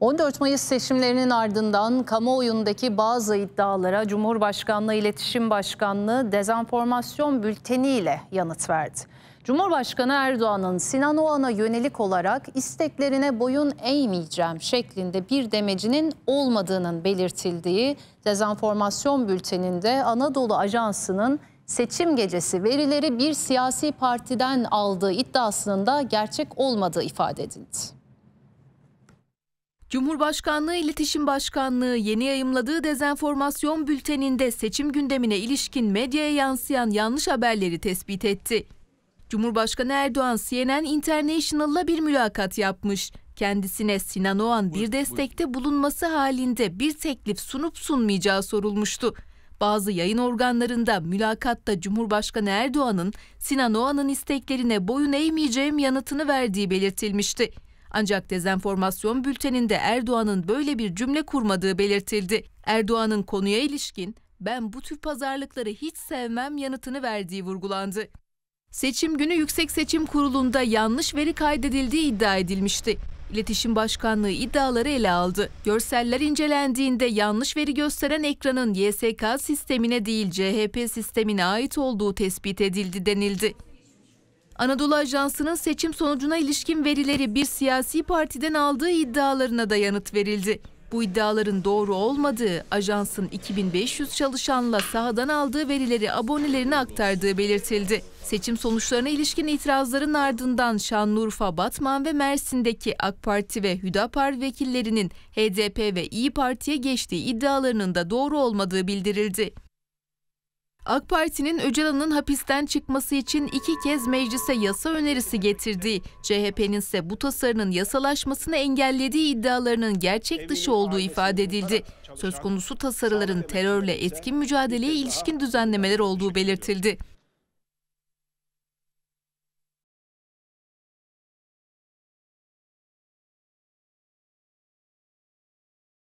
14 Mayıs seçimlerinin ardından kamuoyundaki bazı iddialara Cumhurbaşkanlığı İletişim Başkanlığı dezenformasyon bülteniyle yanıt verdi. Cumhurbaşkanı Erdoğan'ın Sinan Oğan'a yönelik olarak isteklerine boyun eğmeyeceğim şeklinde bir demecinin olmadığının belirtildiği dezenformasyon bülteninde Anadolu Ajansı'nın seçim gecesi verileri bir siyasi partiden aldığı iddiasının da gerçek olmadığı ifade edildi. Cumhurbaşkanlığı İletişim Başkanlığı yeni yayımladığı dezenformasyon bülteninde seçim gündemine ilişkin medyaya yansıyan yanlış haberleri tespit etti. Cumhurbaşkanı Erdoğan CNN International'la bir mülakat yapmış. Kendisine Sinan Oğan bir destekte bulunması halinde bir teklif sunup sunmayacağı sorulmuştu. Bazı yayın organlarında mülakatta Cumhurbaşkanı Erdoğan'ın Sinan Oğan'ın isteklerine boyun eğmeyeceğim yanıtını verdiği belirtilmişti. Ancak dezenformasyon bülteninde Erdoğan'ın böyle bir cümle kurmadığı belirtildi. Erdoğan'ın konuya ilişkin ben bu tür pazarlıkları hiç sevmem yanıtını verdiği vurgulandı. Seçim günü Yüksek Seçim Kurulu'nda yanlış veri kaydedildiği iddia edilmişti. İletişim Başkanlığı iddiaları ele aldı. Görseller incelendiğinde yanlış veri gösteren ekranın YSK sistemine değil CHP sistemine ait olduğu tespit edildi denildi. Anadolu Ajansı'nın seçim sonucuna ilişkin verileri bir siyasi partiden aldığı iddialarına da yanıt verildi. Bu iddiaların doğru olmadığı, ajansın 2500 çalışanla sahadan aldığı verileri abonelerine aktardığı belirtildi. Seçim sonuçlarına ilişkin itirazların ardından Şanlıurfa, Batman ve Mersin'deki AK Parti ve Hüdapar vekillerinin HDP ve İyi Parti'ye geçtiği iddialarının da doğru olmadığı bildirildi. AK Parti'nin Öcalan'ın hapisten çıkması için iki kez meclise yasa önerisi getirdiği, CHP'nin ise bu tasarının yasalaşmasını engellediği iddialarının gerçek dışı olduğu ifade edildi. Söz konusu tasarıların terörle etkin mücadeleye ilişkin düzenlemeler olduğu belirtildi.